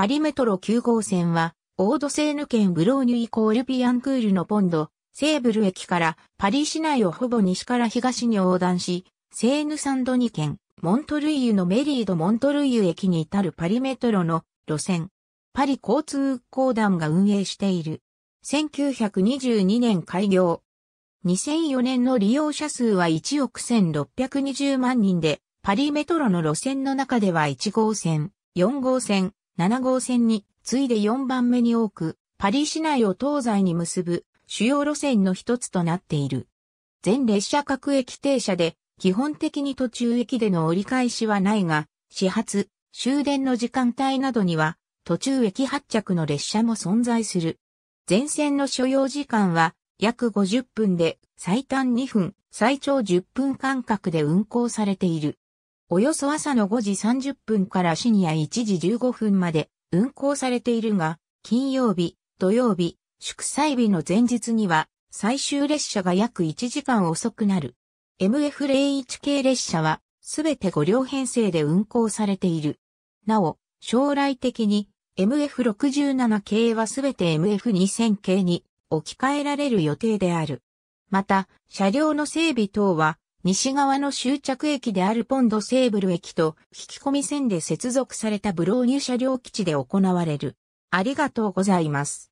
パリメトロ9号線は、オードセーヌ県ブローニュイコールビアンクールのポンド、セーブル駅からパリ市内をほぼ西から東に横断し、セーヌサンドニ県、モントルイユのメリード・モントルイユ駅に至るパリメトロの路線、パリ交通公団が運営している。1922年開業。2004年の利用者数は1億1620万人で、パリメトロの路線の中では1号線、4号線、7号線に次いで4番目に多く、パリ市内を東西に結ぶ主要路線の一つとなっている。全列車各駅停車で、基本的に途中駅での折り返しはないが、始発、終電の時間帯などには、途中駅発着の列車も存在する。全線の所要時間は約50分で最短2分、最長10分間隔で運行されている。およそ朝の5時30分から深夜1時15分まで運行されているが、金曜日、土曜日、祝祭日の前日には最終列車が約1時間遅くなる。MF01 系列車はすべて5両編成で運行されている。なお、将来的に MF67 系はすべて MF2000 系に置き換えられる予定である。また、車両の整備等は西側の終着駅であるポンドセーブル駅と引き込み線で接続されたブローニュ車両基地で行われる。ありがとうございます。